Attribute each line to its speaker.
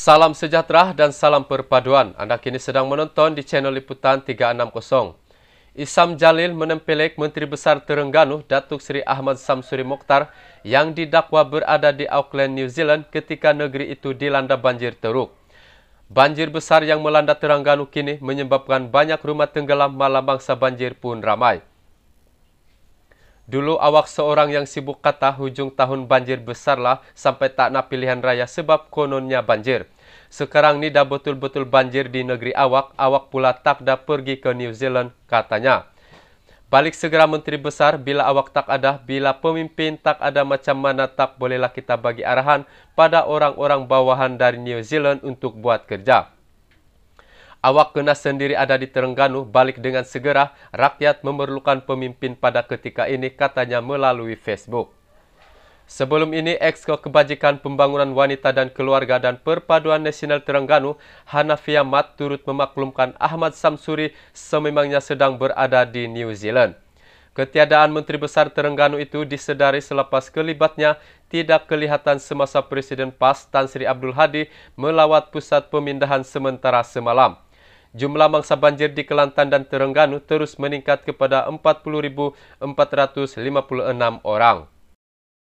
Speaker 1: Salam sejahtera dan salam perpaduan. Anda kini sedang menonton di channel Liputan 360. Isam Jalil menempelek Menteri Besar Terengganu Datuk Seri Ahmad Samsuri Mokhtar yang didakwa berada di Auckland, New Zealand ketika negeri itu dilanda banjir teruk. Banjir besar yang melanda Terengganu kini menyebabkan banyak rumah tenggelam malam bangsa banjir pun ramai. Dulu awak seorang yang sibuk kata hujung tahun banjir besarlah sampai tak nak pilihan raya sebab kononnya banjir. Sekarang ni dah betul-betul banjir di negeri awak, awak pula tak dah pergi ke New Zealand katanya. Balik segera Menteri Besar, bila awak tak ada, bila pemimpin tak ada macam mana tak bolehlah kita bagi arahan pada orang-orang bawahan dari New Zealand untuk buat kerja. Awak kena sendiri ada di Terengganu, balik dengan segera, rakyat memerlukan pemimpin pada ketika ini, katanya melalui Facebook. Sebelum ini, Exko Kebajikan Pembangunan Wanita dan Keluarga dan Perpaduan Nasional Terengganu, Hanafi Ahmad turut memaklumkan Ahmad Samsuri sememangnya sedang berada di New Zealand. Ketiadaan Menteri Besar Terengganu itu disedari selepas kelibatnya tidak kelihatan semasa Presiden PAS Tan Sri Abdul Hadi melawat pusat pemindahan sementara semalam. Jumlah mangsa banjir di Kelantan dan Terengganu terus meningkat kepada 40,456 orang.